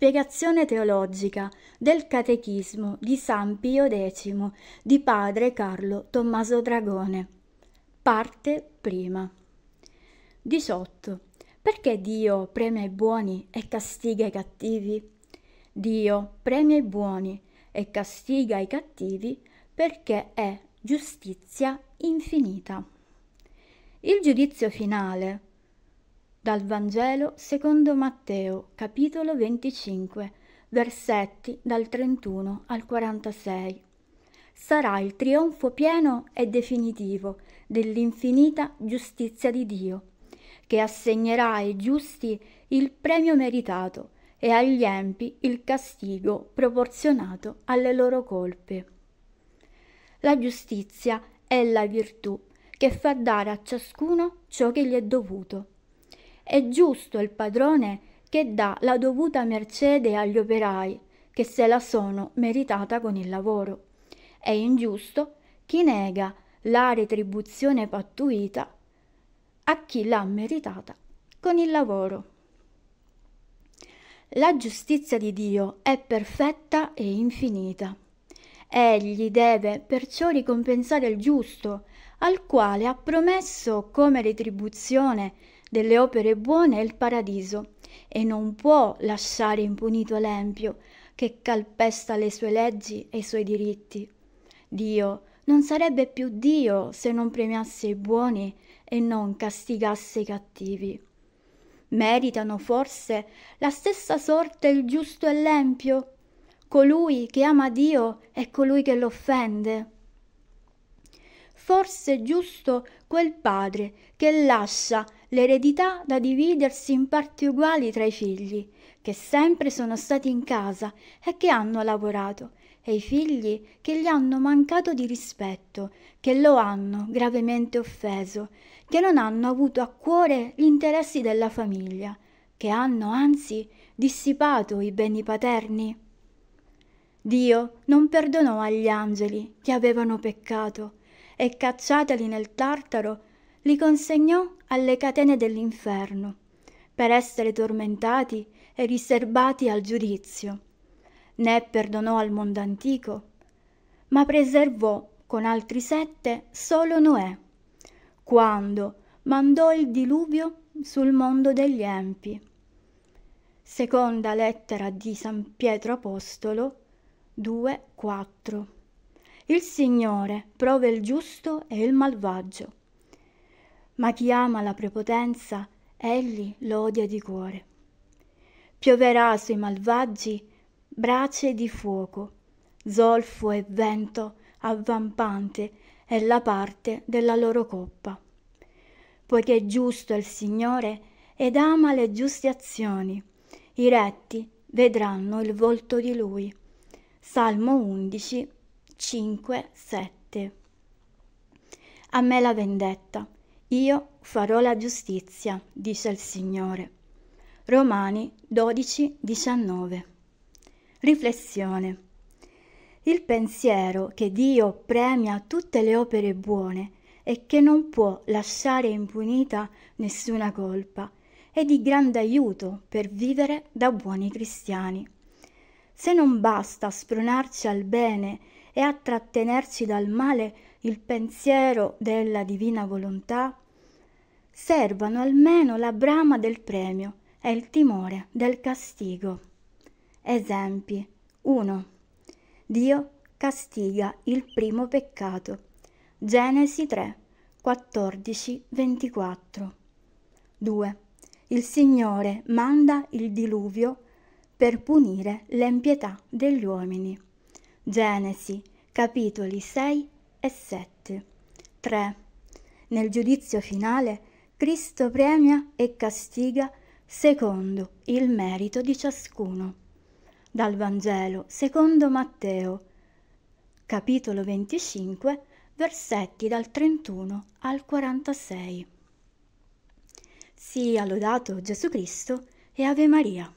Spiegazione teologica del Catechismo di San Pio X di padre Carlo Tommaso Dragone. Parte prima. 18. Perché Dio premia i buoni e castiga i cattivi? Dio premia i buoni e castiga i cattivi perché è giustizia infinita. Il giudizio finale dal Vangelo secondo Matteo, capitolo 25, versetti dal 31 al 46. Sarà il trionfo pieno e definitivo dell'infinita giustizia di Dio, che assegnerà ai giusti il premio meritato e agli empi il castigo proporzionato alle loro colpe. La giustizia è la virtù che fa dare a ciascuno ciò che gli è dovuto è giusto il padrone che dà la dovuta mercede agli operai, che se la sono meritata con il lavoro. È ingiusto chi nega la retribuzione pattuita a chi l'ha meritata con il lavoro. La giustizia di Dio è perfetta e infinita. Egli deve perciò ricompensare il giusto, al quale ha promesso come retribuzione delle opere buone è il paradiso e non può lasciare impunito l'empio che calpesta le sue leggi e i suoi diritti. Dio non sarebbe più Dio se non premiasse i buoni e non castigasse i cattivi. Meritano forse la stessa sorte il giusto e l'empio? Colui che ama Dio è colui che lo offende forse giusto quel padre che lascia l'eredità da dividersi in parti uguali tra i figli, che sempre sono stati in casa e che hanno lavorato, e i figli che gli hanno mancato di rispetto, che lo hanno gravemente offeso, che non hanno avuto a cuore gli interessi della famiglia, che hanno anzi dissipato i beni paterni. Dio non perdonò agli angeli che avevano peccato, e cacciateli nel Tartaro, li consegnò alle catene dell'inferno, per essere tormentati e riservati al giudizio. Né perdonò al mondo antico, ma preservò con altri sette solo Noè, quando mandò il diluvio sul mondo degli empi. Seconda lettera di San Pietro Apostolo 2.4 il Signore prova il giusto e il malvagio, ma chi ama la prepotenza, egli lo odia di cuore. Pioverà sui malvagi brace di fuoco, zolfo e vento avvampante è la parte della loro coppa. Poiché è giusto è il Signore ed ama le giuste azioni, i retti vedranno il volto di Lui. Salmo 11, 5, 7. A me la vendetta, io farò la giustizia, dice il Signore. Romani 12, 19. Riflessione. Il pensiero che Dio premia tutte le opere buone e che non può lasciare impunita nessuna colpa è di grande aiuto per vivere da buoni cristiani. Se non basta spronarci al bene e a trattenerci dal male il pensiero della divina volontà, servano almeno la brama del premio e il timore del castigo. Esempi 1. Dio castiga il primo peccato. Genesi 3, 14, 24. 2. Il Signore manda il diluvio per punire l'empietà degli uomini. Genesi, capitoli 6 e 7. 3. Nel giudizio finale Cristo premia e castiga secondo il merito di ciascuno. Dal Vangelo secondo Matteo, capitolo 25, versetti dal 31 al 46. Sia lodato Gesù Cristo e Ave Maria.